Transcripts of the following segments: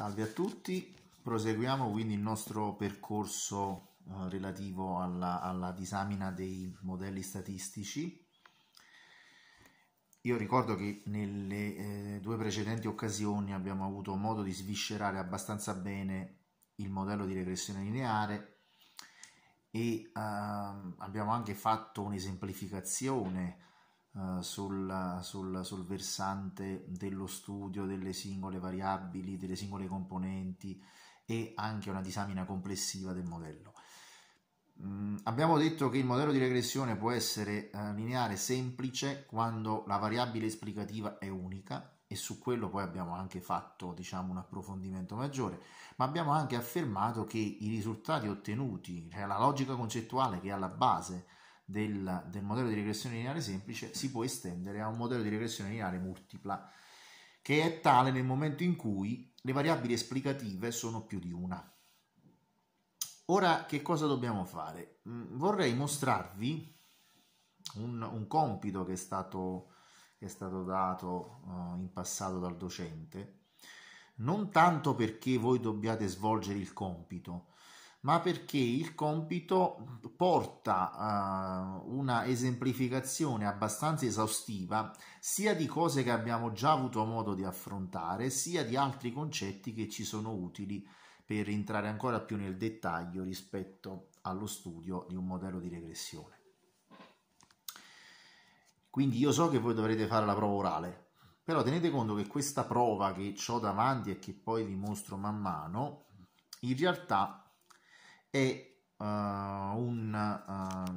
Salve a tutti, proseguiamo quindi il nostro percorso eh, relativo alla, alla, disamina dei modelli statistici. Io ricordo che nelle eh, due precedenti occasioni abbiamo avuto modo di sviscerare abbastanza bene il modello di regressione lineare e eh, abbiamo anche fatto un'esemplificazione eh, sul, sul, sul, versante dello studio delle singole variabili, delle singole componenti e anche una disamina complessiva del modello. Mm, abbiamo detto che il modello di regressione può essere eh, lineare semplice quando la variabile esplicativa è unica e su quello poi abbiamo anche fatto diciamo un approfondimento maggiore ma abbiamo anche affermato che i risultati ottenuti cioè la logica concettuale che è alla base del, del modello di regressione lineare semplice si può estendere a un modello di regressione lineare multipla, che è tale nel momento in cui le variabili esplicative sono più di una. Ora che cosa dobbiamo fare? Mm, vorrei mostrarvi un, un compito che è stato, che è stato dato uh, in passato dal docente, non tanto perché voi dobbiate svolgere il compito, ma perché il compito porta uh, una esemplificazione abbastanza esaustiva sia di cose che abbiamo già avuto modo di affrontare, sia di altri concetti che ci sono utili per entrare ancora più nel dettaglio rispetto allo studio di un modello di regressione. Quindi io so che voi dovrete fare la prova orale, però tenete conto che questa prova che ho davanti e che poi vi mostro man mano, in realtà è uh, eh, un, uh,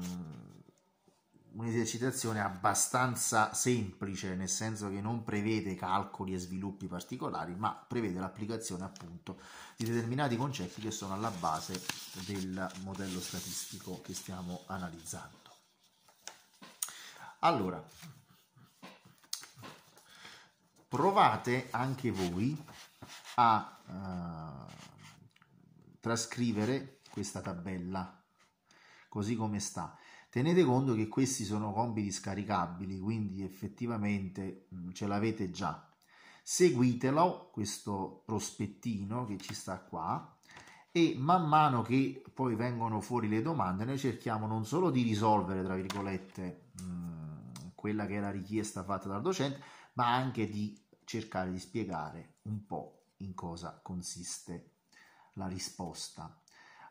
un'esercitazione abbastanza semplice, nel senso che non prevede calcoli e sviluppi particolari, ma prevede l'applicazione appunto di determinati concetti che sono alla base del modello statistico che stiamo analizzando. Allora, provate anche voi a uh, trascrivere questa tabella così come sta. Tenete conto che questi sono compiti scaricabili, quindi effettivamente mm, ce l'avete già. Seguitelo, questo prospettino che ci sta qua, e man mano che poi vengono fuori le domande, noi cerchiamo non solo di risolvere, tra virgolette, mm, quella che era richiesta fatta dal docente, ma anche di cercare di spiegare un po' in cosa consiste la risposta.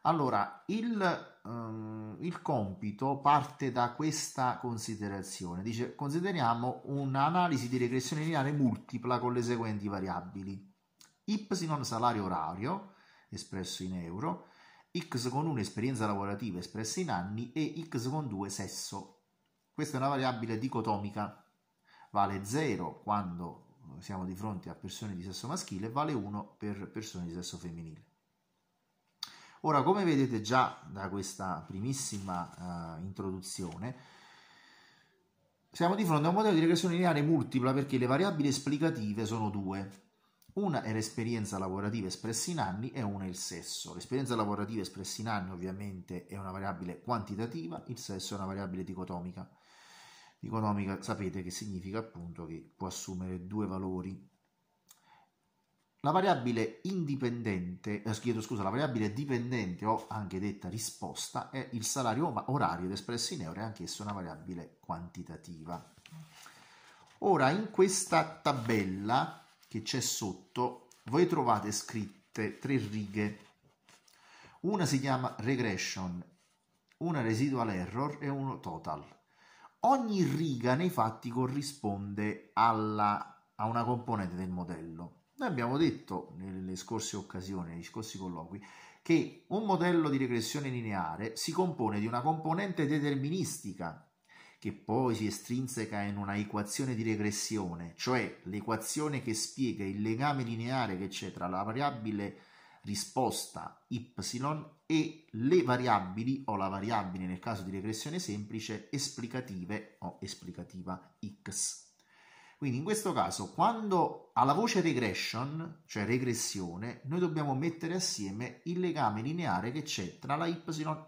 Allora, il, um, il compito parte da questa considerazione. Dice, consideriamo un'analisi di regressione lineare multipla con le seguenti variabili. Y salario orario, espresso in euro, X con 1 esperienza lavorativa espressa in anni e X con 2 sesso. Questa è una variabile dicotomica, vale 0 quando siamo di fronte a persone di sesso maschile vale 1 per persone di sesso femminile. Ora, come vedete già da questa primissima uh, introduzione, siamo di fronte a un modello di regressione lineare multipla perché le variabili esplicative sono due. Una è l'esperienza lavorativa espressa in anni e una è il sesso. L'esperienza lavorativa espressa in anni ovviamente è una variabile quantitativa, il sesso è una variabile dicotomica. Dicotomica sapete che significa appunto che può assumere due valori la variabile indipendente, eh, chiedo scusa, la variabile dipendente o anche detta risposta è il salario orario ed espresso in euro è anch'essa una variabile quantitativa. Ora in questa tabella che c'è sotto voi trovate scritte tre righe. Una si chiama regression, una residual error e uno total. Ogni riga nei fatti corrisponde alla, a una componente del modello. Noi abbiamo detto nelle scorse occasioni, negli scorsi colloqui, che un modello di regressione lineare si compone di una componente deterministica che poi si estrinseca in una equazione di regressione, cioè l'equazione che spiega il legame lineare che c'è tra la variabile risposta y e le variabili o la variabile nel caso di regressione semplice esplicative o esplicativa x. Quindi in questo caso, quando alla voce regression, cioè regressione, noi dobbiamo mettere assieme il legame lineare che c'è tra la y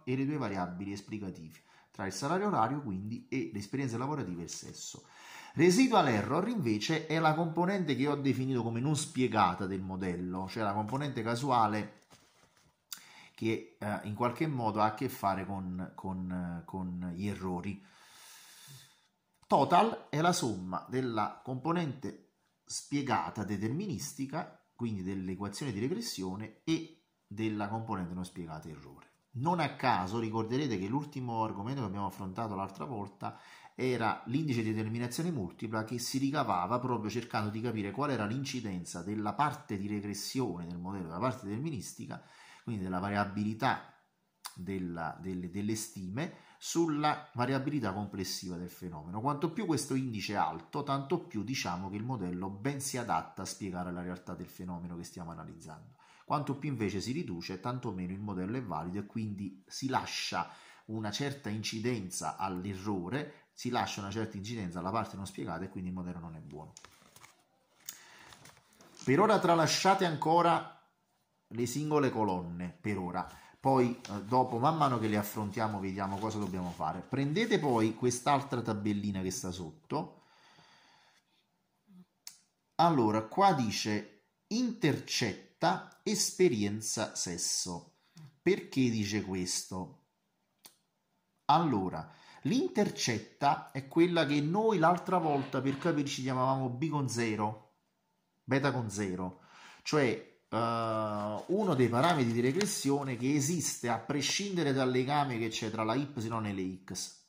e le due variabili esplicative, tra il salario orario quindi e l'esperienza lavorativa e il sesso. Residual error invece è la componente che io ho definito come non spiegata del modello, cioè la componente casuale che eh, in qualche modo ha a che fare con, con, eh, con gli errori. Total è la somma della componente spiegata deterministica, quindi dell'equazione di regressione, e della componente non spiegata errore. Non a caso ricorderete che l'ultimo argomento che abbiamo affrontato l'altra volta era l'indice di determinazione multipla che si ricavava proprio cercando di capire qual era l'incidenza della parte di regressione del modello, della parte deterministica, quindi della variabilità della, delle, delle stime, sulla variabilità complessiva del fenomeno. Quanto più questo indice è alto, tanto più diciamo che il modello ben si adatta a spiegare la realtà del fenomeno che stiamo analizzando. Quanto più invece si riduce, tanto meno il modello è valido e quindi si lascia una certa incidenza all'errore, si lascia una certa incidenza alla parte non spiegata e quindi il modello non è buono. Per ora tralasciate ancora le singole colonne, per ora poi eh, dopo man mano che le affrontiamo vediamo cosa dobbiamo fare. Prendete poi quest'altra tabellina che sta sotto. Allora, qua dice intercetta esperienza sesso. Perché dice questo? Allora, l'intercetta è quella che noi l'altra volta, per capirci, chiamavamo B con zero beta con zero cioè eh, uno dei parametri di regressione che esiste a prescindere dal legame che c'è tra la y e le x.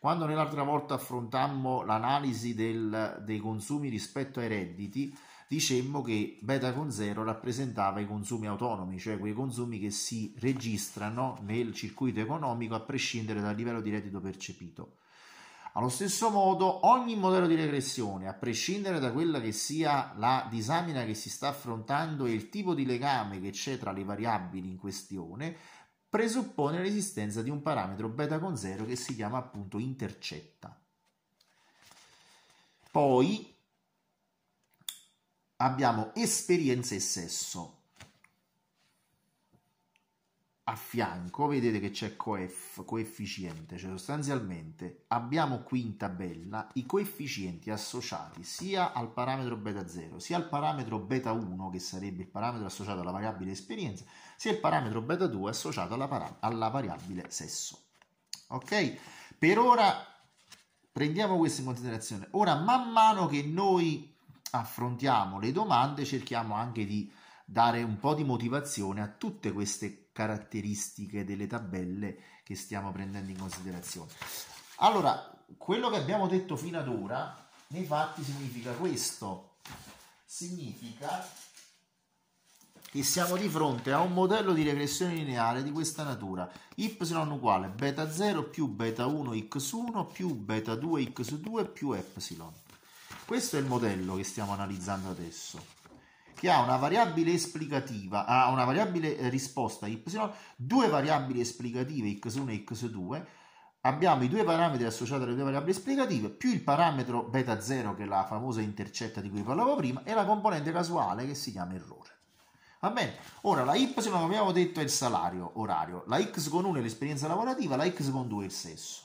Quando nell'altra volta affrontammo l'analisi del, dei consumi rispetto ai redditi, dicemmo che beta con zero rappresentava i consumi autonomi, cioè quei consumi che si registrano nel circuito economico a prescindere dal livello di reddito percepito. Allo stesso modo, ogni modello di regressione, a prescindere da quella che sia la disamina che si sta affrontando e il tipo di legame che c'è tra le variabili in questione, presuppone l'esistenza di un parametro beta con zero che si chiama appunto intercetta. Poi abbiamo esperienza e sesso a fianco vedete che c'è coef, coefficiente, cioè sostanzialmente abbiamo qui in tabella i coefficienti associati sia al parametro beta 0 sia al parametro beta 1 che sarebbe il parametro associato alla variabile esperienza sia il parametro beta 2 associato alla, alla variabile sesso. Ok? Per ora prendiamo questo in considerazione. Ora man mano che noi affrontiamo le domande cerchiamo anche di dare un po' di motivazione a tutte queste caratteristiche delle tabelle che stiamo prendendo in considerazione. Allora, quello che abbiamo detto fino ad ora, nei fatti significa questo. Significa che siamo di fronte a un modello di regressione lineare di questa natura. y uguale beta 0 più beta 1 x 1 più beta 2 x 2 più epsilon. Questo è il modello che stiamo analizzando adesso che ha una variabile esplicativa, ha una variabile eh, risposta y, due variabili esplicative x1 e x2, abbiamo i due parametri associati alle due variabili esplicative, più il parametro beta 0 che è la famosa intercetta di cui parlavo prima, e la componente casuale che si chiama errore. Va bene? Ora la y come abbiamo detto è il salario orario, la x con 1 è l'esperienza lavorativa, la x con 2 è il sesso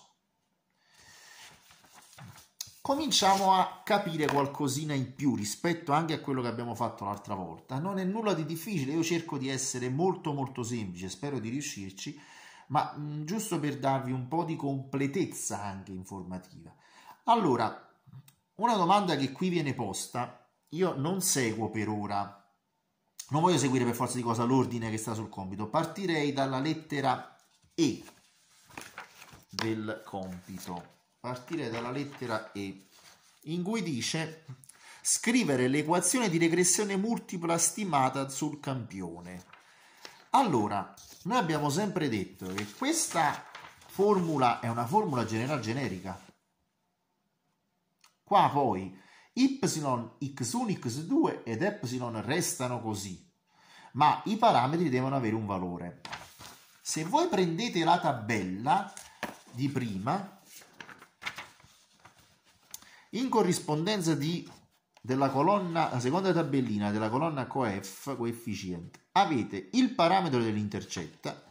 cominciamo a capire qualcosina in più rispetto anche a quello che abbiamo fatto l'altra volta. Non è nulla di difficile, io cerco di essere molto molto semplice, spero di riuscirci, ma mh, mm, giusto per darvi un po' di completezza anche informativa. Allora, una domanda che qui viene posta, io non seguo per ora, non voglio seguire per forza di cosa l'ordine che sta sul compito, partirei dalla lettera E del compito partire dalla lettera E, in cui dice scrivere l'equazione di regressione multipla stimata sul campione. Allora, noi abbiamo sempre detto che questa formula è una formula generale generica. Qua poi y, x1, x2 ed epsilon restano così, ma i parametri devono avere un valore. Se voi prendete la tabella di prima, in corrispondenza di, della colonna, la seconda tabellina della colonna COEF, coefficiente, avete il parametro dell'intercetta,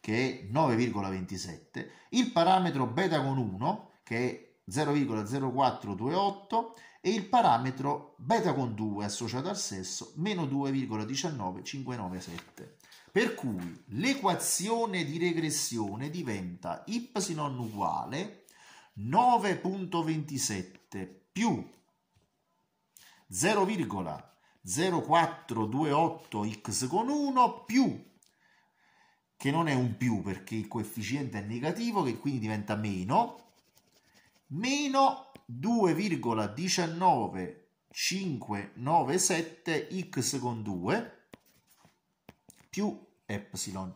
che è 9,27, il parametro beta con 1, che è 0,0428, e il parametro beta con 2 associato al sesso, meno 2,19597. Per cui l'equazione di regressione diventa y uguale 9.27 più 0,0428x con 1 più che non è un più perché il coefficiente è negativo che quindi diventa meno meno 2,19597x con 2 più epsilon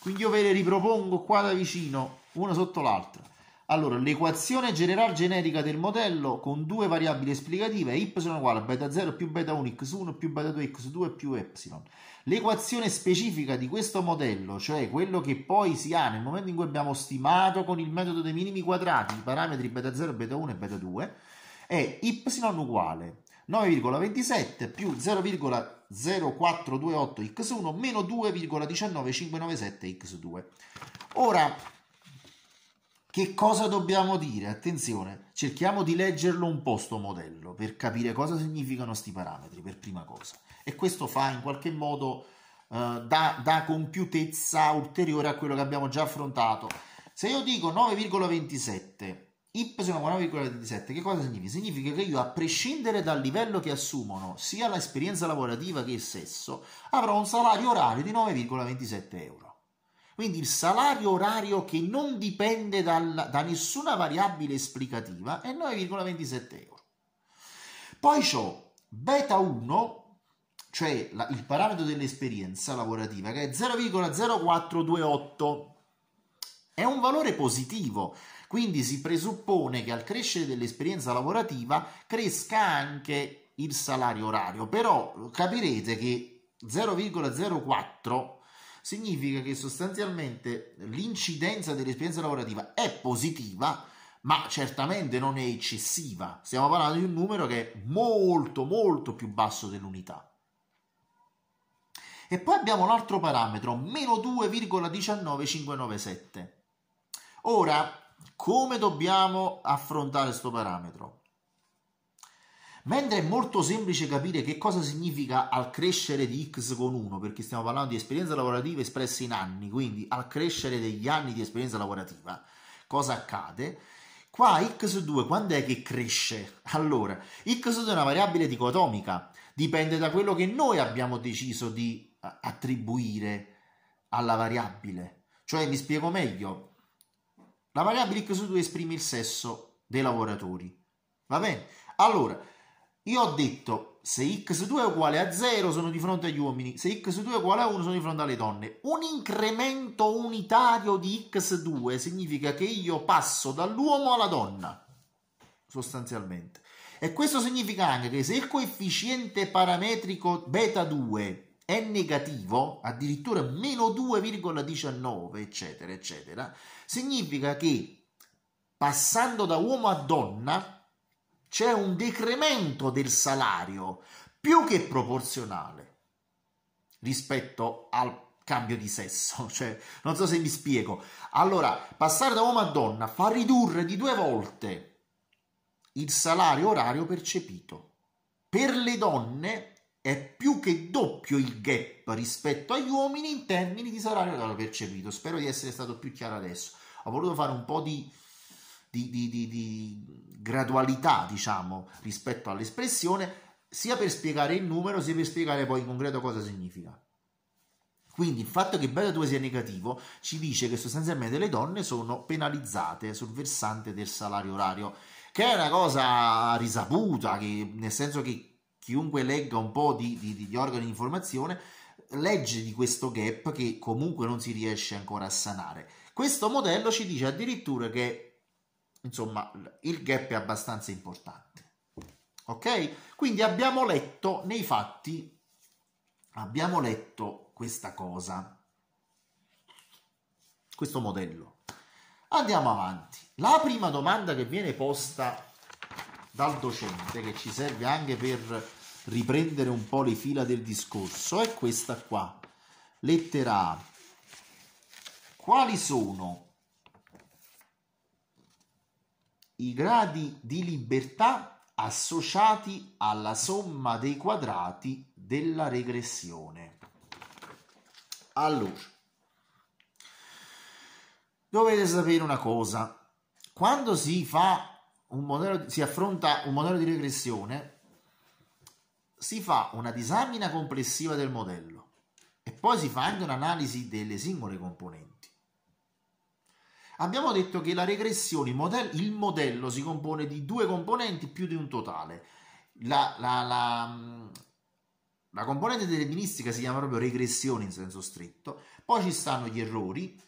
quindi io ve le ripropongo qua da vicino una sotto l'altra allora, l'equazione generale generica del modello con due variabili esplicative è y uguale a beta 0 più beta 1 x1 più beta 2 x2 più epsilon. L'equazione specifica di questo modello, cioè quello che poi si ha nel momento in cui abbiamo stimato con il metodo dei minimi quadrati i parametri beta 0, beta 1 e beta 2, è y uguale 9,27 più 0,0428x1 meno 2,19597x2. Ora, che cosa dobbiamo dire? Attenzione, cerchiamo di leggerlo un po' sto modello per capire cosa significano questi parametri per prima cosa. E questo fa in qualche modo eh, da, da compiutezza ulteriore a quello che abbiamo già affrontato. Se io dico 9,27 y 9,27 che cosa significa? Significa che io a prescindere dal livello che assumono sia l'esperienza lavorativa che il sesso avrò un salario orario di 9,27 euro. Quindi il salario orario che non dipende dal, da nessuna variabile esplicativa è 9,27 euro. Poi c'ho beta 1, cioè la, il parametro dell'esperienza lavorativa, che è 0,0428. È un valore positivo, quindi si presuppone che al crescere dell'esperienza lavorativa cresca anche il salario orario, però capirete che 0,04 significa che sostanzialmente l'incidenza dell'esperienza lavorativa è positiva, ma certamente non è eccessiva. Stiamo parlando di un numero che è molto, molto più basso dell'unità. E poi abbiamo un altro parametro, meno 2,19597. Ora, come dobbiamo affrontare questo parametro? Mentre è molto semplice capire che cosa significa al crescere di X con 1, perché stiamo parlando di esperienza lavorativa espressa in anni, quindi al crescere degli anni di esperienza lavorativa, cosa accade? Qua x2 quando è che cresce? Allora, x2 è una variabile dicotomica, dipende da quello che noi abbiamo deciso di eh, attribuire alla variabile. Cioè, mi spiego meglio, la variabile x2 esprime il sesso dei lavoratori, va bene? Allora, io ho detto, se x2 è uguale a 0 sono di fronte agli uomini, se x2 è uguale a 1 sono di fronte alle donne. Un incremento unitario di x2 significa che io passo dall'uomo alla donna, sostanzialmente. E questo significa anche che se il coefficiente parametrico beta 2 è negativo, addirittura meno 2,19, eccetera, eccetera, significa che passando da uomo a donna c'è un decremento del salario più che proporzionale rispetto al cambio di sesso, cioè, non so se mi spiego. Allora, passare da uomo a donna fa ridurre di due volte il salario orario percepito. Per le donne è più che doppio il gap rispetto agli uomini in termini di salario orario percepito. Spero di essere stato più chiaro adesso. Ho voluto fare un po' di, di, di, gradualità, diciamo, rispetto all'espressione, sia per spiegare il numero, sia per spiegare poi in concreto cosa significa. Quindi il fatto che beta 2 sia negativo ci dice che sostanzialmente le donne sono penalizzate sul versante del salario orario, che è una cosa risaputa, che, nel senso che chiunque legga un po' di, di, di organi di informazione legge di questo gap che comunque non si riesce ancora a sanare. Questo modello ci dice addirittura che insomma il gap è abbastanza importante. Ok? Quindi abbiamo letto nei fatti, abbiamo letto questa cosa, questo modello. Andiamo avanti. La prima domanda che viene posta dal docente, che ci serve anche per riprendere un po' le fila del discorso, è questa qua. Lettera A. Quali sono i gradi di libertà associati alla somma dei quadrati della regressione. Allora, dovete sapere una cosa, quando si fa un modello, si affronta un modello di regressione, si fa una disamina complessiva del modello e poi si fa anche un'analisi delle singole componenti. Abbiamo detto che la regressione, il modello si compone di due componenti più di un totale. La, la, la, la componente deterministica si chiama proprio regressione in senso stretto, poi ci stanno gli errori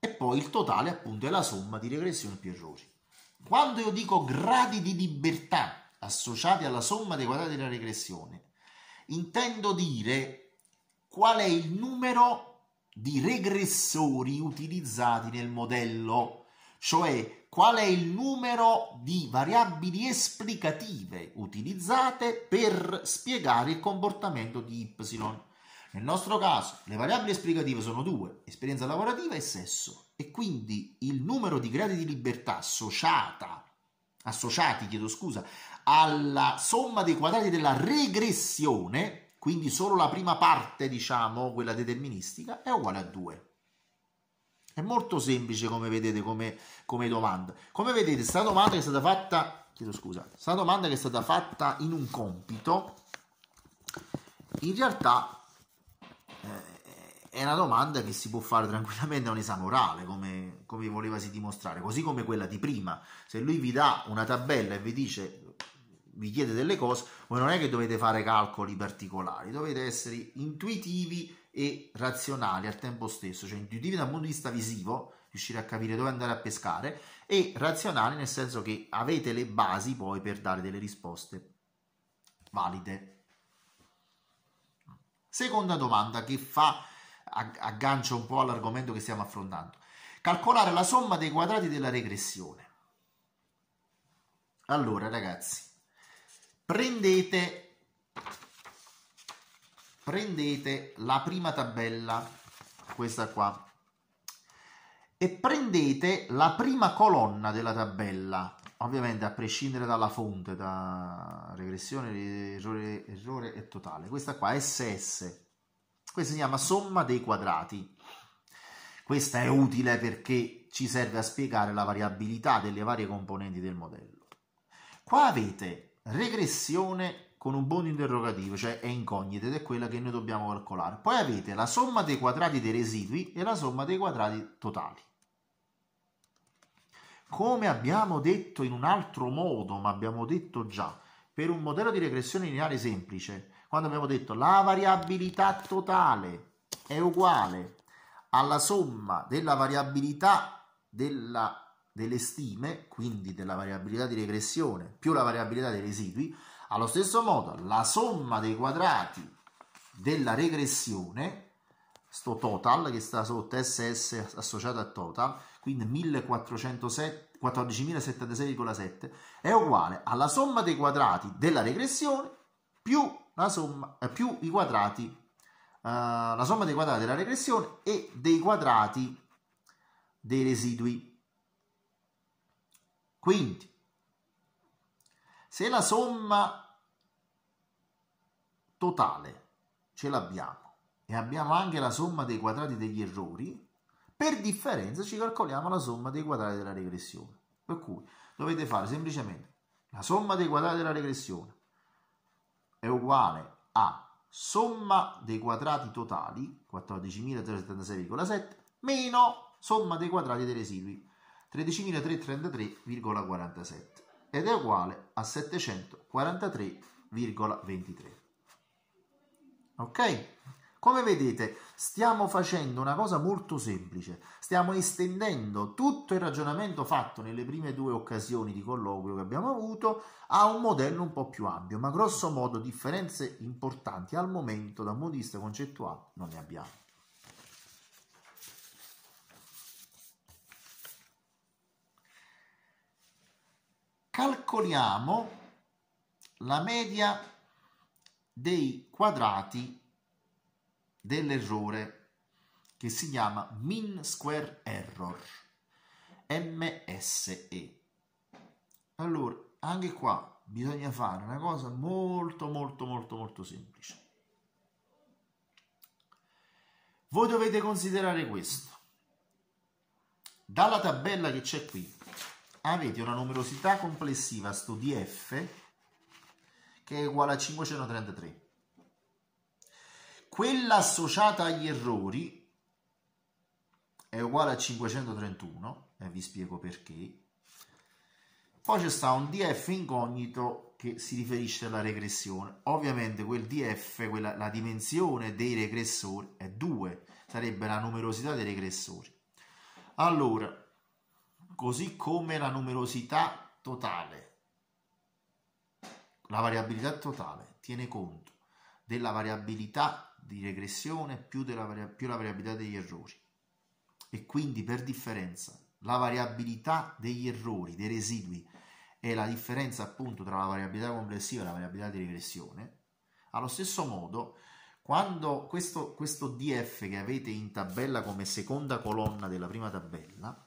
e poi il totale appunto è la somma di regressione più errori. Quando io dico gradi di libertà associati alla somma dei quadrati della regressione, intendo dire qual è il numero di regressori utilizzati nel modello, cioè qual è il numero di variabili esplicative utilizzate per spiegare il comportamento di Y. Nel nostro caso le variabili esplicative sono due, esperienza lavorativa e sesso, e quindi il numero di gradi di libertà associata, associati chiedo scusa, alla somma dei quadrati della regressione quindi solo la prima parte, diciamo, quella deterministica, è uguale a 2. È molto semplice come vedete come, come domanda. Come vedete, questa domanda che è stata fatta, chiedo scusa, sta domanda che è stata fatta in un compito, in realtà eh, è una domanda che si può fare tranquillamente a un esame orale, come, come volevasi dimostrare, così come quella di prima. Se lui vi dà una tabella e vi dice vi chiede delle cose, voi non è che dovete fare calcoli particolari, dovete essere intuitivi e razionali al tempo stesso, cioè intuitivi dal punto di vista visivo, riuscire a capire dove andare a pescare, e razionali nel senso che avete le basi poi per dare delle risposte valide. Seconda domanda che fa aggancia un po' all'argomento che stiamo affrontando. Calcolare la somma dei quadrati della regressione. Allora, ragazzi, prendete, prendete la prima tabella, questa qua, e prendete la prima colonna della tabella, ovviamente a prescindere dalla fonte, da regressione, errore, errore e totale. Questa qua, SS, questa si chiama somma dei quadrati. Questa è utile perché ci serve a spiegare la variabilità delle varie componenti del modello. Qua avete regressione con un punto interrogativo, cioè è incognita ed è quella che noi dobbiamo calcolare. Poi avete la somma dei quadrati dei residui e la somma dei quadrati totali. Come abbiamo detto in un altro modo, ma abbiamo detto già, per un modello di regressione lineare semplice, quando abbiamo detto la variabilità totale è uguale alla somma della variabilità della delle stime, quindi della variabilità di regressione più la variabilità dei residui, allo stesso modo la somma dei quadrati della regressione, sto total che sta sotto SS associato a total, quindi 14.076,7 è uguale alla somma dei quadrati della regressione più, la somma, eh, più i quadrati, eh, la somma dei quadrati della regressione e dei quadrati dei residui. Quindi, se la somma totale ce l'abbiamo e abbiamo anche la somma dei quadrati degli errori, per differenza ci calcoliamo la somma dei quadrati della regressione. Per cui dovete fare semplicemente la somma dei quadrati della regressione è uguale a somma dei quadrati totali, 14.376,7, meno somma dei quadrati dei residui, 13.333,47 ed è uguale a 743,23. Ok? Come vedete, stiamo facendo una cosa molto semplice, stiamo estendendo tutto il ragionamento fatto nelle prime due occasioni di colloquio che abbiamo avuto a un modello un po' più ampio, ma grosso modo differenze importanti al momento da un punto di vista concettuale non ne abbiamo. calcoliamo la media dei quadrati dell'errore che si chiama Min Square Error MSE. Allora, anche qua bisogna fare una cosa molto molto molto molto semplice. Voi dovete considerare questo. Dalla tabella che c'è qui avete una numerosità complessiva, sto di f, che è uguale a 533. Quella associata agli errori è uguale a 531, e vi spiego perché. Poi c'è sta un df incognito che si riferisce alla regressione. Ovviamente quel df, quella, la dimensione dei regressori è 2, sarebbe la numerosità dei regressori. Allora, così come la numerosità totale. La variabilità totale tiene conto della variabilità di regressione più, della, più la variabilità degli errori e quindi per differenza la variabilità degli errori, dei residui è la differenza appunto tra la variabilità complessiva e la variabilità di regressione. Allo stesso modo, quando questo, questo DF che avete in tabella come seconda colonna della prima tabella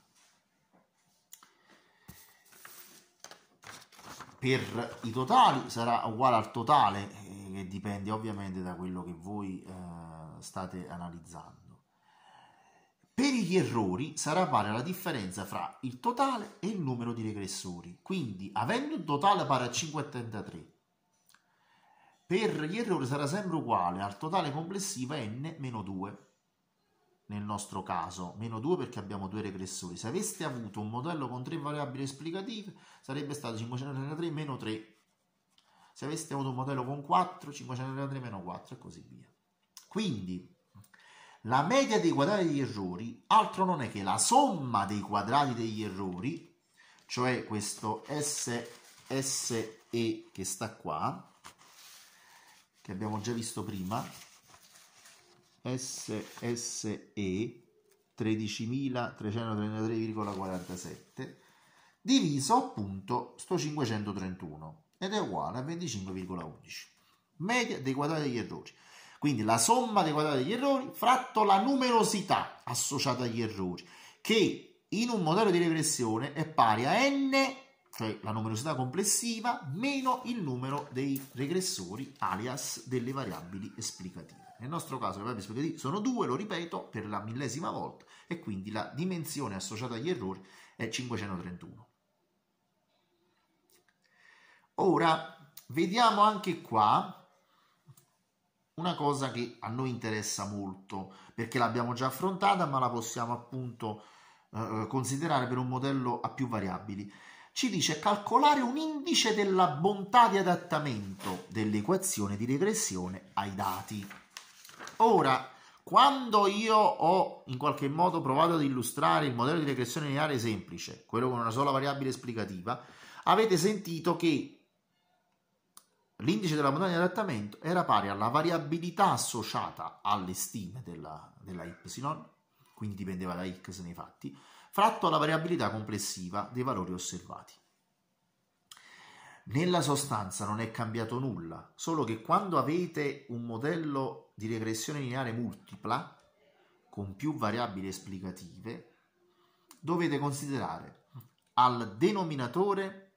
per i totali sarà uguale al totale eh, che dipende ovviamente da quello che voi eh, state analizzando per gli errori sarà pari alla differenza fra il totale e il numero di regressori quindi avendo un totale pari a 583 per gli errori sarà sempre uguale al totale complessivo n 2 nel nostro caso, meno 2 perché abbiamo due regressori. Se aveste avuto un modello con tre variabili esplicative sarebbe stato 533 meno 3. Se aveste avuto un modello con 4, 533 meno 4 e così via. Quindi la media dei quadrati degli errori altro non è che la somma dei quadrati degli errori, cioè questo SSE che sta qua, che abbiamo già visto prima, SSE 13.333,47 diviso appunto sto 531 ed è uguale a 25,11 media dei quadrati degli errori quindi la somma dei quadrati degli errori fratto la numerosità associata agli errori che in un modello di regressione è pari a n cioè la numerosità complessiva meno il numero dei regressori alias delle variabili esplicative nel nostro caso le probabilità di sono due, lo ripeto per la millesima volta, e quindi la dimensione associata agli errori è 531. Ora vediamo anche qua una cosa che a noi interessa molto perché l'abbiamo già affrontata ma la possiamo appunto eh, considerare per un modello a più variabili ci dice calcolare un indice della bontà di adattamento dell'equazione di regressione ai dati Ora, quando io ho in qualche modo provato ad illustrare il modello di regressione lineare semplice, quello con una sola variabile esplicativa, avete sentito che l'indice della montagna di adattamento era pari alla variabilità associata alle stime della, della y, quindi dipendeva da x nei fatti, fratto alla variabilità complessiva dei valori osservati. Nella sostanza non è cambiato nulla, solo che quando avete un modello di regressione lineare multipla, con più variabili esplicative, dovete considerare al denominatore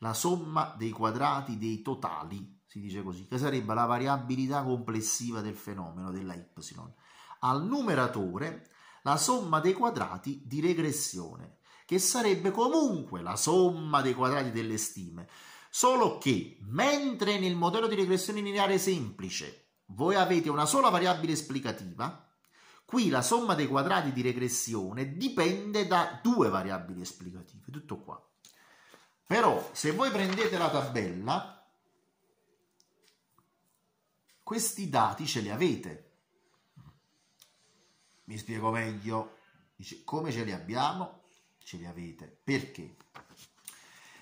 la somma dei quadrati dei totali, si dice così, che sarebbe la variabilità complessiva del fenomeno della y, al numeratore la somma dei quadrati di regressione, che sarebbe comunque la somma dei quadrati delle stime. Solo che, mentre nel modello di regressione lineare semplice voi avete una sola variabile esplicativa, qui la somma dei quadrati di regressione dipende da due variabili esplicative, tutto qua. Però se voi prendete la tabella, questi dati ce li avete. Mi spiego meglio. Dice, come ce li abbiamo? ce li avete. Perché?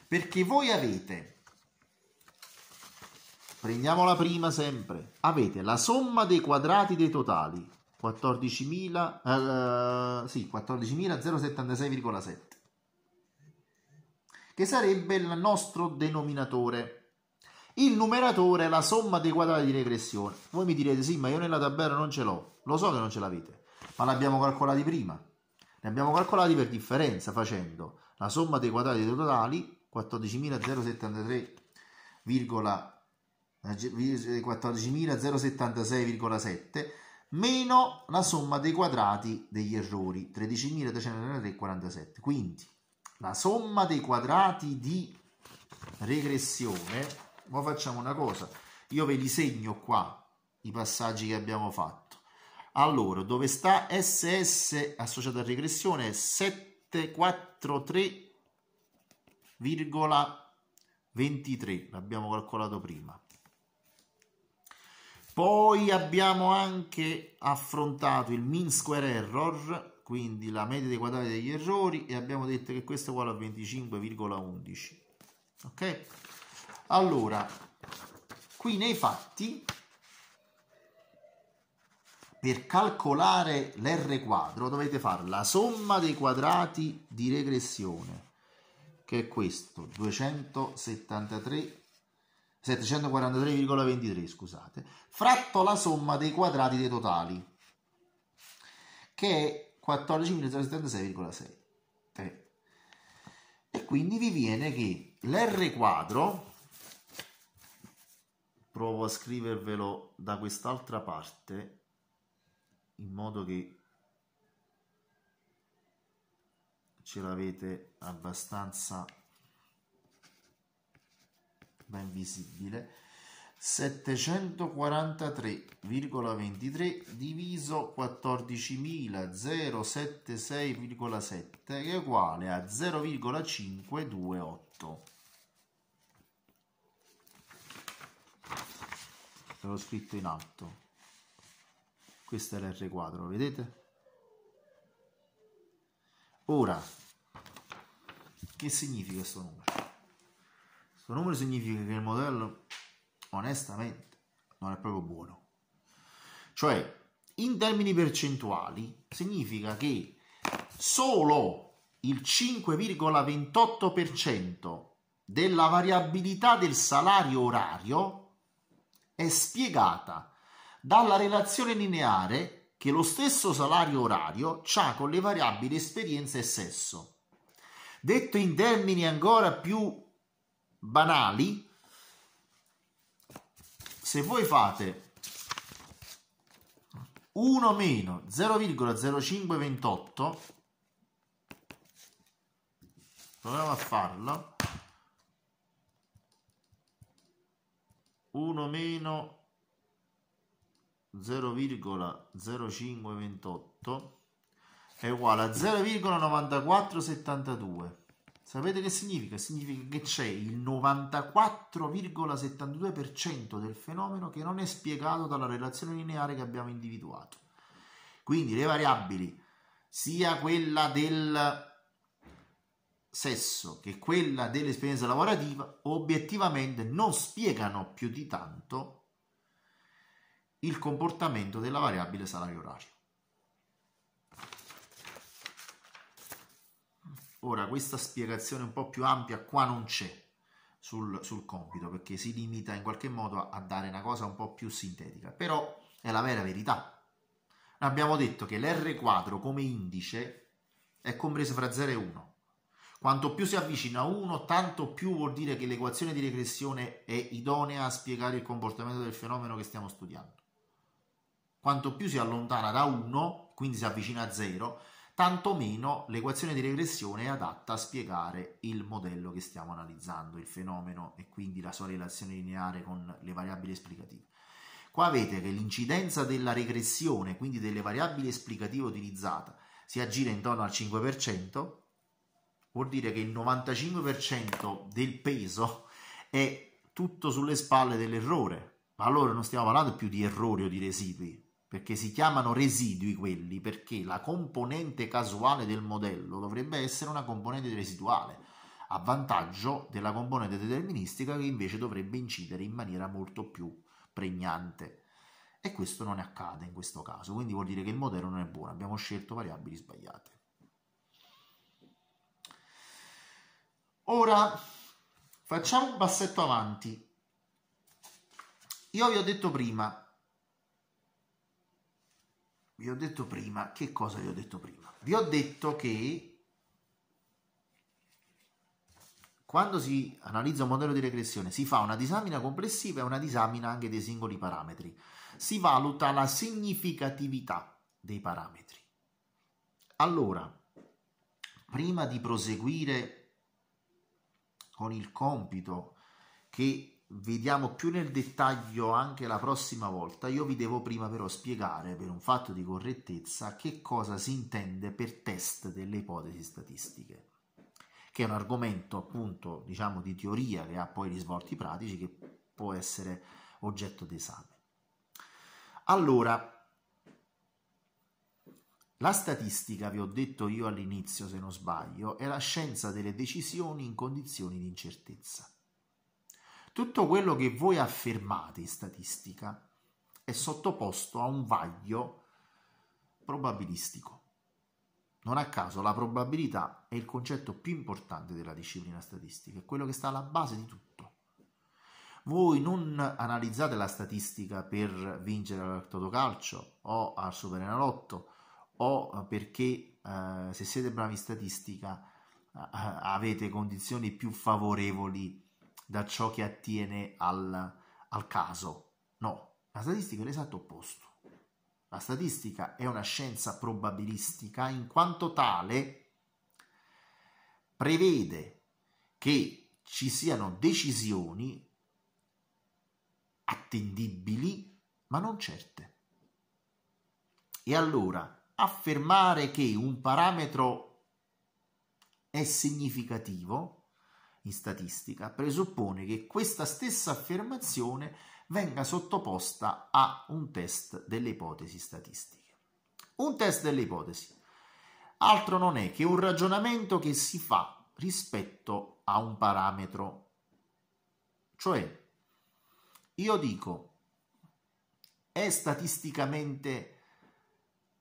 Perché voi avete, prendiamo la prima sempre, avete la somma dei quadrati dei totali, 14.000, eh, sì, 14.076,7, che sarebbe il nostro denominatore. Il numeratore è la somma dei quadrati di regressione. Voi mi direte, sì, ma io nella tabella non ce l'ho. Lo so che non ce l'avete, ma l'abbiamo calcolati prima. Ne abbiamo calcolati per differenza facendo la somma dei quadrati dei totali 14.076,7 meno la somma dei quadrati degli errori 13.343,47. Quindi la somma dei quadrati di regressione, ora facciamo una cosa, io ve li segno qua i passaggi che abbiamo fatto. Allora, dove sta SS associata a regressione 743,23, l'abbiamo calcolato prima. Poi abbiamo anche affrontato il mean square error, quindi la media dei quadrati degli errori e abbiamo detto che questo è uguale a 25,11. Ok? Allora, qui nei fatti per calcolare l'R quadro dovete fare la somma dei quadrati di regressione, che è questo, 273 743,23 scusate, fratto la somma dei quadrati dei totali, che è 14.076,6. E quindi vi viene che l'R quadro, provo a scrivervelo da quest'altra parte, in modo che ce l'avete abbastanza ben visibile 743,23 diviso 14.076,7 è uguale a 0,528 l'ho scritto in alto questa è l'R4 vedete? ora che significa questo numero? questo numero significa che il modello onestamente non è proprio buono cioè in termini percentuali significa che solo il 5,28% della variabilità del salario orario è spiegata dalla relazione lineare che lo stesso salario orario ha con le variabili esperienza e sesso. Detto in termini ancora più banali, se voi fate 1 meno 0,0528, proviamo a farlo, 1 meno 0,0528 è uguale a 0,9472. Sapete che significa? Significa che c'è il 94,72% del fenomeno che non è spiegato dalla relazione lineare che abbiamo individuato. Quindi le variabili, sia quella del sesso che quella dell'esperienza lavorativa, obiettivamente non spiegano più di tanto il comportamento della variabile salario orario. Ora questa spiegazione un po' più ampia qua non c'è sul, sul compito perché si limita in qualche modo a, a dare una cosa un po' più sintetica, però è la vera verità. Abbiamo detto che l'R 4 come indice è compreso fra 0 e 1. Quanto più si avvicina a 1, tanto più vuol dire che l'equazione di regressione è idonea a spiegare il comportamento del fenomeno che stiamo studiando. Quanto più si allontana da 1, quindi si avvicina a 0, tanto meno l'equazione di regressione è adatta a spiegare il modello che stiamo analizzando, il fenomeno e quindi la sua relazione lineare con le variabili esplicative. Qua avete che l'incidenza della regressione, quindi delle variabili esplicative utilizzate, si aggira intorno al 5%, vuol dire che il 95% del peso è tutto sulle spalle dell'errore. Ma allora non stiamo parlando più di errori o di residui, perché si chiamano residui quelli, perché la componente casuale del modello dovrebbe essere una componente residuale, a vantaggio della componente deterministica che invece dovrebbe incidere in maniera molto più pregnante. E questo non accade in questo caso, quindi vuol dire che il modello non è buono, abbiamo scelto variabili sbagliate. Ora facciamo un passetto avanti. Io vi ho detto prima vi ho detto prima, che cosa vi ho detto prima? Vi ho detto che quando si analizza un modello di regressione si fa una disamina complessiva e una disamina anche dei singoli parametri. Si valuta la significatività dei parametri. Allora, prima di proseguire con il compito che vediamo più nel dettaglio anche la prossima volta. Io vi devo prima però spiegare per un fatto di correttezza che cosa si intende per test delle ipotesi statistiche, che è un argomento appunto diciamo di teoria che ha poi risvolti pratici che può essere oggetto d'esame. Allora, la statistica, vi ho detto io all'inizio se non sbaglio, è la scienza delle decisioni in condizioni di incertezza tutto quello che voi affermate in statistica è sottoposto a un vaglio probabilistico. Non a caso la probabilità è il concetto più importante della disciplina statistica, è quello che sta alla base di tutto. Voi non analizzate la statistica per vincere all'ortodocalcio o al superenalotto o perché eh, se siete bravi in statistica eh, avete condizioni più favorevoli da ciò che attiene al, al caso. No, la statistica è l'esatto opposto. La statistica è una scienza probabilistica in quanto tale prevede che ci siano decisioni attendibili ma non certe. E allora affermare che un parametro è significativo in statistica presuppone che questa stessa affermazione venga sottoposta a un test delle ipotesi statistiche. Un test delle ipotesi altro non è che un ragionamento che si fa rispetto a un parametro. Cioè, io dico, è statisticamente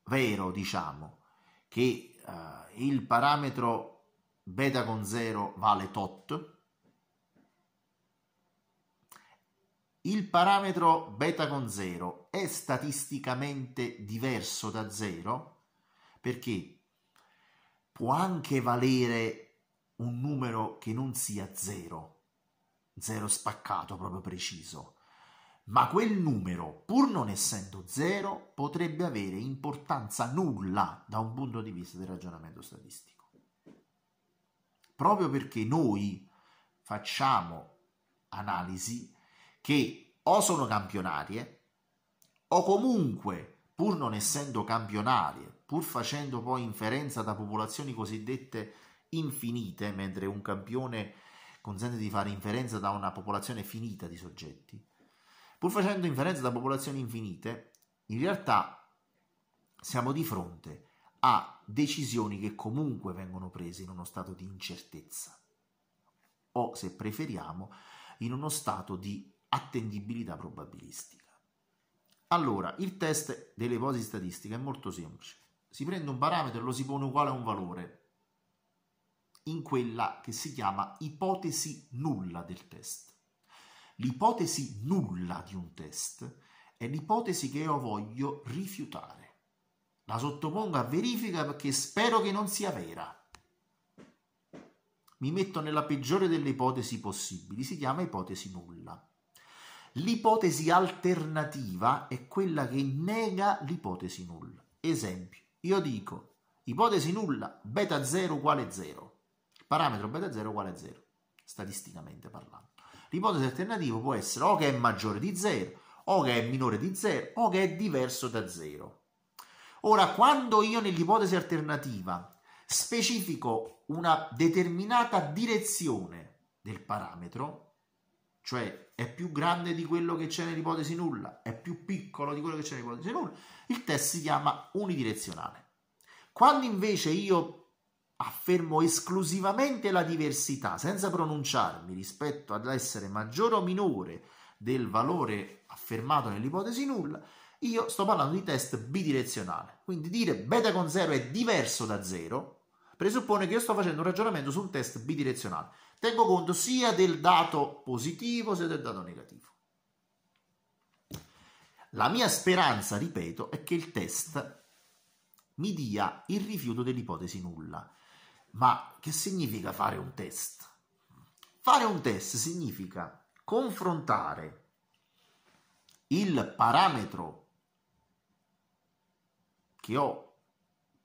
vero, diciamo, che eh, il parametro beta con 0 vale tot. Il parametro beta con 0 è statisticamente diverso da 0 perché può anche valere un numero che non sia 0, 0 spaccato proprio preciso, ma quel numero, pur non essendo 0, potrebbe avere importanza nulla da un punto di vista del ragionamento statistico proprio perché noi facciamo analisi che o sono campionarie o comunque pur non essendo campionarie, pur facendo poi inferenza da popolazioni cosiddette infinite, mentre un campione consente di fare inferenza da una popolazione finita di soggetti, pur facendo inferenza da popolazioni infinite, in realtà siamo di fronte a decisioni che comunque vengono prese in uno stato di incertezza o, se preferiamo, in uno stato di attendibilità probabilistica. Allora, il test delle ipotesi statistiche è molto semplice. Si prende un parametro e lo si pone uguale a un valore in quella che si chiama ipotesi nulla del test. L'ipotesi nulla di un test è l'ipotesi che io voglio rifiutare la sottopongo a verifica perché spero che non sia vera. Mi metto nella peggiore delle ipotesi possibili, si chiama ipotesi nulla. L'ipotesi alternativa è quella che nega l'ipotesi nulla. Esempio, io dico ipotesi nulla, beta 0 uguale 0. parametro beta 0 uguale 0, statisticamente parlando. L'ipotesi alternativa può essere o che è maggiore di 0, o che è minore di 0, o che è diverso da 0. Ora, quando io nell'ipotesi alternativa specifico una determinata direzione del parametro, cioè è più grande di quello che c'è nell'ipotesi nulla, è più piccolo di quello che c'è nell'ipotesi nulla, il test si chiama unidirezionale. Quando invece io affermo esclusivamente la diversità, senza pronunciarmi rispetto ad essere maggiore o minore del valore affermato nell'ipotesi nulla, io sto parlando di test bidirezionale. Quindi dire beta con 0 è diverso da 0 presuppone che io sto facendo un ragionamento su un test bidirezionale. Tengo conto sia del dato positivo sia del dato negativo. La mia speranza, ripeto, è che il test mi dia il rifiuto dell'ipotesi nulla. Ma che significa fare un test? Fare un test significa confrontare il parametro che ho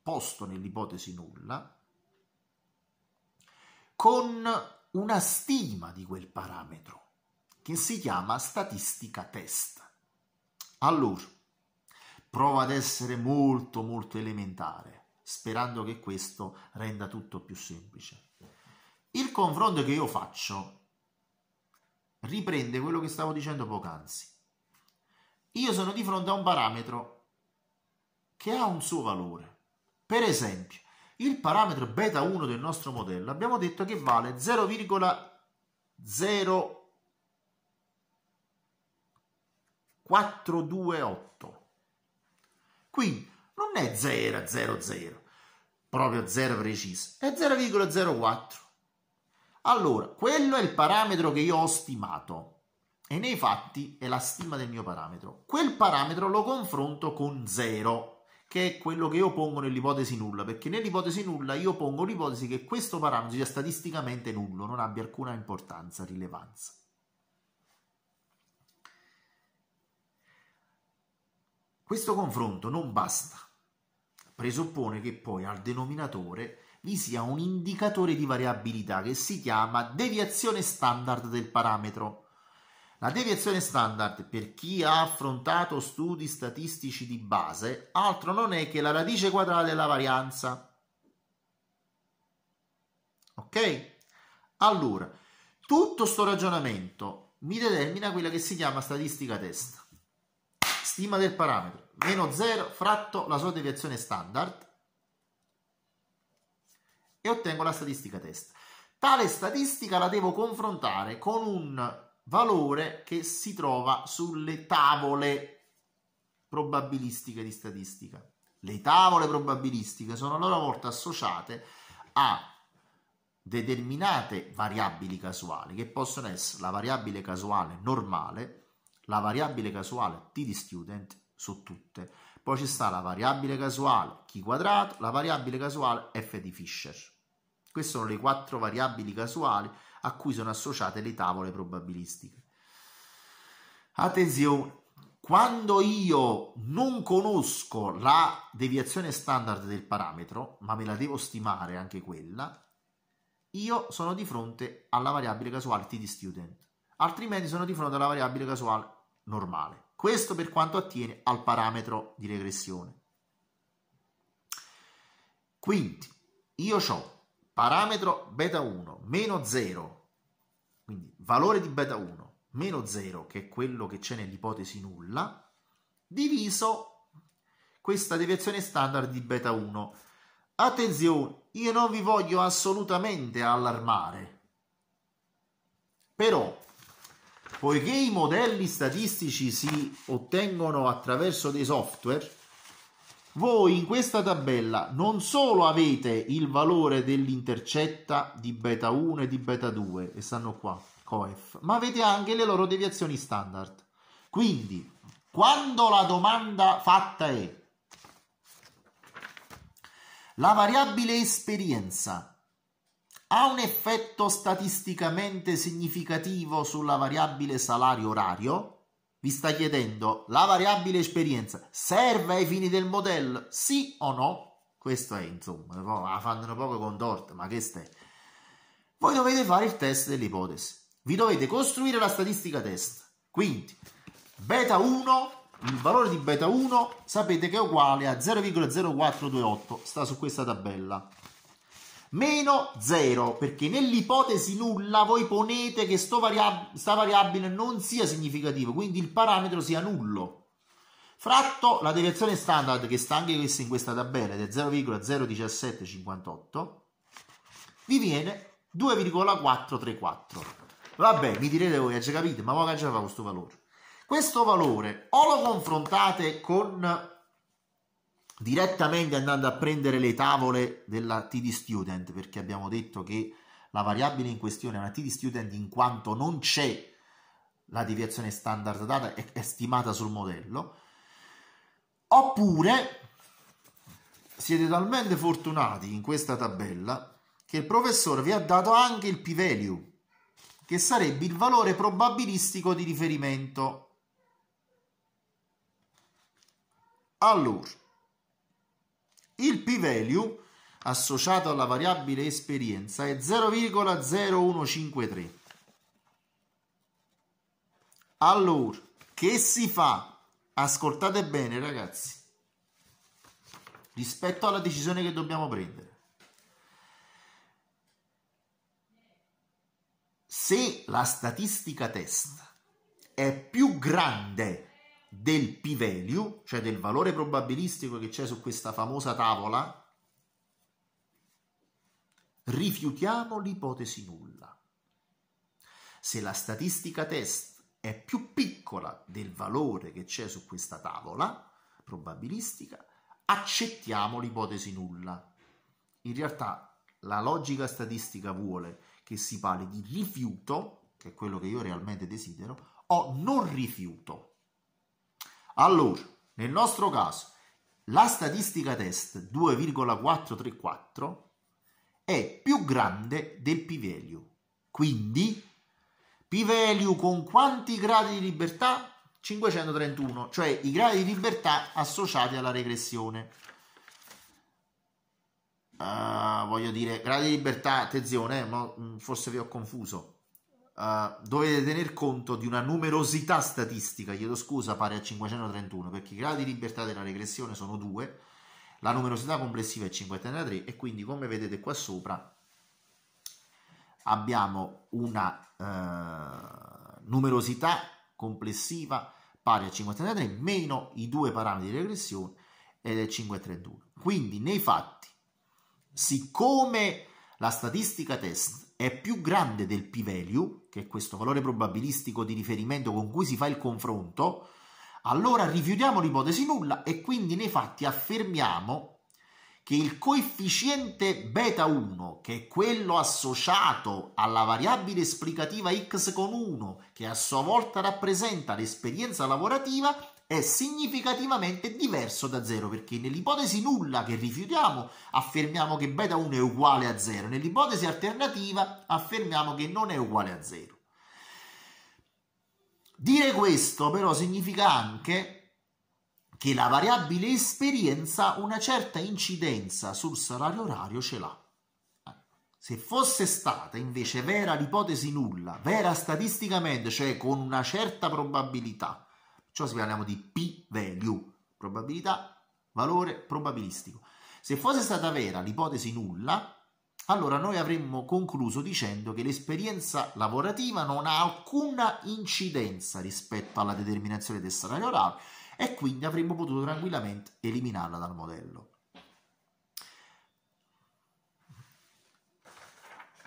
posto nell'ipotesi nulla con una stima di quel parametro che si chiama statistica test. Allora, prova ad essere molto molto elementare, sperando che questo renda tutto più semplice. Il confronto che io faccio riprende quello che stavo dicendo poc'anzi. Io sono di fronte a un parametro che ha un suo valore. Per esempio, il parametro beta 1 del nostro modello abbiamo detto che vale 0,0428. Quindi non è 0,00, proprio 0 preciso, è 0,04. Allora, quello è il parametro che io ho stimato e nei fatti è la stima del mio parametro. Quel parametro lo confronto con 0 che è quello che io pongo nell'ipotesi nulla, perché nell'ipotesi nulla io pongo l'ipotesi che questo parametro sia statisticamente nullo, non abbia alcuna importanza, rilevanza. Questo confronto non basta, presuppone che poi al denominatore vi sia un indicatore di variabilità che si chiama deviazione standard del parametro la deviazione standard, per chi ha affrontato studi statistici di base, altro non è che la radice quadrata della varianza. Ok? Allora, tutto sto ragionamento mi determina quella che si chiama statistica test. Stima del parametro, meno 0 fratto la sua deviazione standard e ottengo la statistica test. Tale statistica la devo confrontare con un valore che si trova sulle tavole probabilistiche di statistica. Le tavole probabilistiche sono a loro volta associate a determinate variabili casuali che possono essere la variabile casuale normale, la variabile casuale t di student su tutte. Poi ci sta la variabile casuale chi quadrato, la variabile casuale f di Fisher. Queste sono le quattro variabili casuali a cui sono associate le tavole probabilistiche. Attenzione, quando io non conosco la deviazione standard del parametro, ma me la devo stimare anche quella, io sono di fronte alla variabile casuale t di student, altrimenti sono di fronte alla variabile casuale normale. Questo per quanto attiene al parametro di regressione. Quindi io ho parametro beta 1 meno 0, quindi valore di beta 1 meno 0, che è quello che c'è nell'ipotesi nulla, diviso questa deviazione standard di beta 1. Attenzione, io non vi voglio assolutamente allarmare, però poiché i modelli statistici si ottengono attraverso dei software, voi in questa tabella non solo avete il valore dell'intercetta di beta 1 e di beta 2, e stanno qua, coef, ma avete anche le loro deviazioni standard. Quindi, quando la domanda fatta è la variabile esperienza ha un effetto statisticamente significativo sulla variabile salario orario? vi sta chiedendo la variabile esperienza serve ai fini del modello, sì o no? Questo è, insomma, la fanno poco contorta, ma che stai? Voi dovete fare il test dell'ipotesi. Vi dovete costruire la statistica test. Quindi, beta 1, il valore di beta 1 sapete che è uguale a 0,0428, sta su questa tabella meno 0 perché nell'ipotesi nulla voi ponete che sto variab- sta variabile non sia significativa quindi il parametro sia nullo fratto la deviazione standard che sta anche questa in questa tabella ed è 0,01758 vi viene 2,434 vabbè mi direte voi già capito ma voi già fa questo valore questo valore o lo confrontate con direttamente andando a prendere le tavole della TD Student, perché abbiamo detto che la variabile in questione è una TD Student in quanto non c'è la deviazione standard data, è, è stimata sul modello, oppure siete talmente fortunati in questa tabella che il professore vi ha dato anche il p-value, che sarebbe il valore probabilistico di riferimento. Allora, il p-value associato alla variabile esperienza è 0,0153. Allora, che si fa? Ascoltate bene ragazzi, rispetto alla decisione che dobbiamo prendere. Se la statistica test è più grande del p-value, cioè del valore probabilistico che c'è su questa famosa tavola, rifiutiamo l'ipotesi nulla. Se la statistica test è più piccola del valore che c'è su questa tavola probabilistica, accettiamo l'ipotesi nulla. In realtà la logica statistica vuole che si parli di rifiuto, che è quello che io realmente desidero, o non rifiuto. Allora, nel nostro caso, la statistica test 2,434 è più grande del p-value. Quindi, p-value con quanti gradi di libertà? 531, cioè i gradi di libertà associati alla regressione. Uh, voglio dire, gradi di libertà, attenzione, eh, mm, forse vi ho confuso. Eh, dovete tener conto di una numerosità statistica, chiedo scusa, pari a 531, perché i gradi di libertà della regressione sono 2, la numerosità complessiva è 533 e quindi come vedete qua sopra abbiamo una uh, numerosità complessiva pari a 533 meno i due parametri di regressione ed è 531. Quindi nei fatti, siccome la statistica test è più grande del p-value, che è questo valore probabilistico di riferimento con cui si fa il confronto, allora rifiutiamo l'ipotesi nulla e quindi nei fatti affermiamo che il coefficiente beta 1, che è quello associato alla variabile esplicativa x con 1, che a sua volta rappresenta l'esperienza lavorativa, è significativamente diverso da 0 perché nell'ipotesi nulla che rifiutiamo affermiamo che beta 1 è uguale a 0, nell'ipotesi alternativa affermiamo che non è uguale a 0. Dire questo però significa anche che la variabile esperienza una certa incidenza sul salario orario ce l'ha. Se fosse stata invece vera l'ipotesi nulla, vera statisticamente, cioè con una certa probabilità, Ciò si parliamo di p-value, probabilità, valore probabilistico. Se fosse stata vera l'ipotesi nulla, allora noi avremmo concluso dicendo che l'esperienza lavorativa non ha alcuna incidenza rispetto alla determinazione del salario orario e quindi avremmo potuto tranquillamente eliminarla dal modello.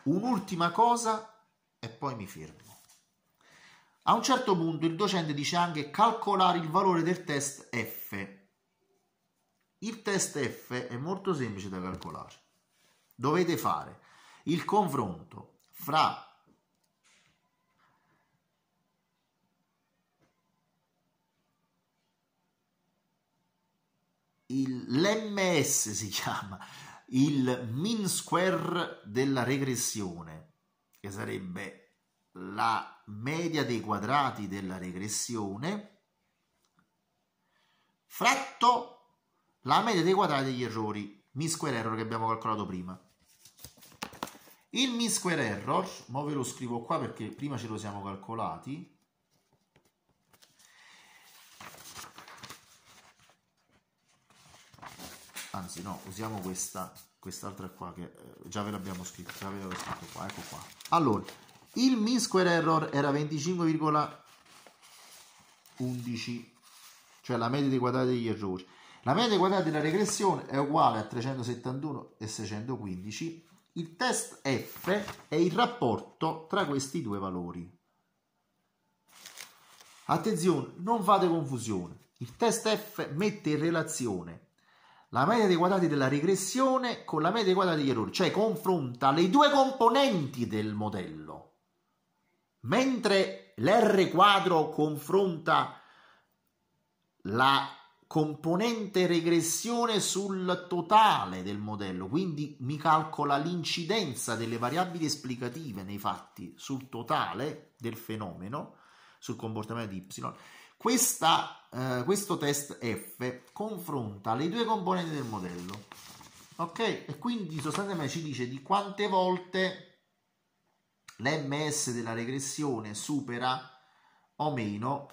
Un'ultima cosa e poi mi fermo. A un certo punto il docente dice anche calcolare il valore del test F. Il test F è molto semplice da calcolare. Dovete fare il confronto fra l'MS si chiama il min square della regressione, che sarebbe la media dei quadrati della regressione fratto la media dei quadrati degli errori, mi square error che abbiamo calcolato prima. Il mi square error, ma ve lo scrivo qua perché prima ce lo siamo calcolati, anzi no, usiamo questa, quest'altra qua che eh, già ve l'abbiamo scritta, già ve l'avevo scritto qua, ecco qua. Allora, il mean square error era 25,11, cioè la media dei quadrati degli errori. La media dei quadrati della regressione è uguale a 371 e 615. Il test F è il rapporto tra questi due valori. Attenzione, non fate confusione. Il test F mette in relazione la media dei quadrati della regressione con la media dei quadrati degli errori, cioè confronta le due componenti del modello mentre l'R quadro confronta la componente regressione sul totale del modello, quindi mi calcola l'incidenza delle variabili esplicative nei fatti sul totale del fenomeno, sul comportamento di Y. Questa, eh, questo test F confronta le due componenti del modello, ok? E quindi sostanzialmente ci dice di quante volte l'ms della regressione supera o meno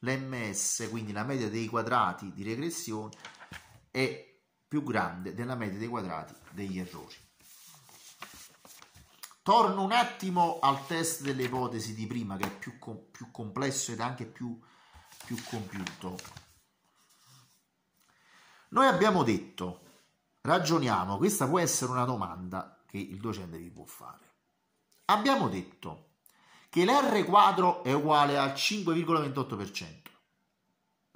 l'ms, quindi la media dei quadrati di regressione, è più grande della media dei quadrati degli errori. Torno un attimo al test delle ipotesi di prima, che è più, com più complesso ed anche più, più compiuto. Noi abbiamo detto, ragioniamo, questa può essere una domanda che il docente vi può fare. Abbiamo detto che l'R quadro è uguale al 5,28%.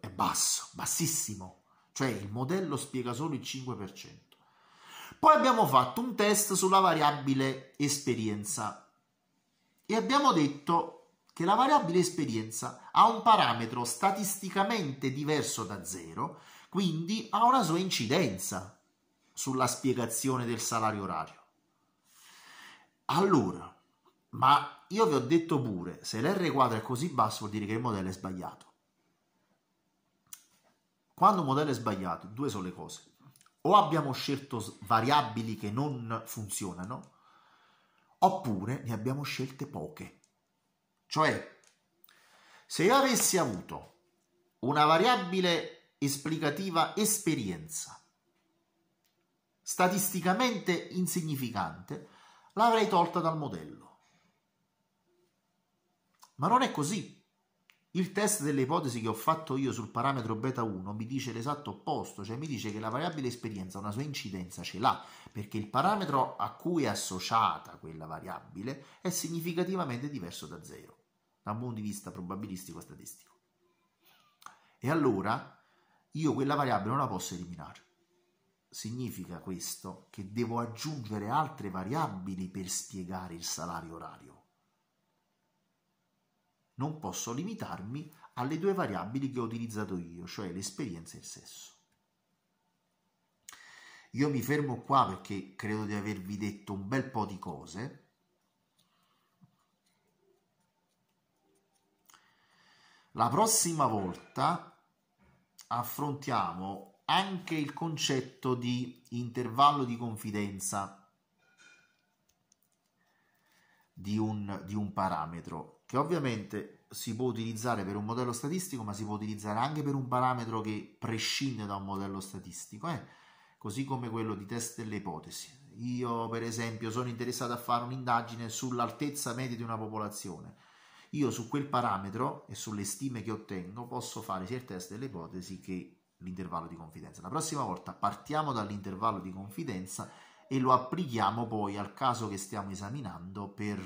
È basso, bassissimo. Cioè il modello spiega solo il 5%. Poi abbiamo fatto un test sulla variabile esperienza e abbiamo detto che la variabile esperienza ha un parametro statisticamente diverso da zero, quindi ha una sua incidenza sulla spiegazione del salario orario. Allora, ma io vi ho detto pure, se l'R quadro è così basso vuol dire che il modello è sbagliato. Quando un modello è sbagliato, due sono le cose. O abbiamo scelto variabili che non funzionano, oppure ne abbiamo scelte poche. Cioè, se io avessi avuto una variabile esplicativa esperienza, statisticamente insignificante, l'avrei tolta dal modello. Ma non è così. Il test delle ipotesi che ho fatto io sul parametro beta 1 mi dice l'esatto opposto, cioè mi dice che la variabile esperienza una sua incidenza ce l'ha, perché il parametro a cui è associata quella variabile è significativamente diverso da zero, da un punto di vista probabilistico-statistico. E allora io quella variabile non la posso eliminare. Significa questo che devo aggiungere altre variabili per spiegare il salario orario non posso limitarmi alle due variabili che ho utilizzato io, cioè l'esperienza e il sesso. Io mi fermo qua perché credo di avervi detto un bel po' di cose. La prossima volta affrontiamo anche il concetto di intervallo di confidenza di un, di un parametro che ovviamente si può utilizzare per un modello statistico, ma si può utilizzare anche per un parametro che prescinde da un modello statistico, eh? così come quello di test delle ipotesi. Io, per esempio, sono interessato a fare un'indagine sull'altezza media di una popolazione. Io su quel parametro e sulle stime che ottengo posso fare sia il test delle ipotesi che l'intervallo di confidenza. La prossima volta partiamo dall'intervallo di confidenza e lo applichiamo poi al caso che stiamo esaminando per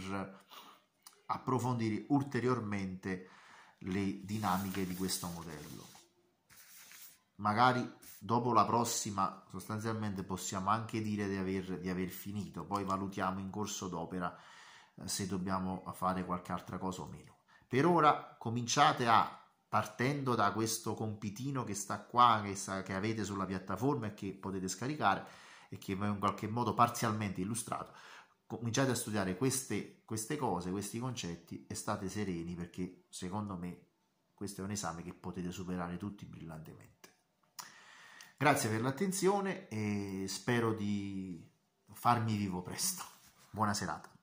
approfondire ulteriormente le dinamiche di questo modello. Magari dopo la prossima sostanzialmente possiamo anche dire di aver, di aver finito, poi valutiamo in corso d'opera eh, se dobbiamo fare qualche altra cosa o meno. Per ora cominciate a partendo da questo compitino che sta qua, che, sta, che, avete sulla piattaforma e che potete scaricare e che in qualche modo parzialmente illustrato cominciate a studiare queste, queste cose, questi concetti e state sereni perché secondo me questo è un esame che potete superare tutti brillantemente. Grazie per l'attenzione e spero di farmi vivo presto. Buona serata.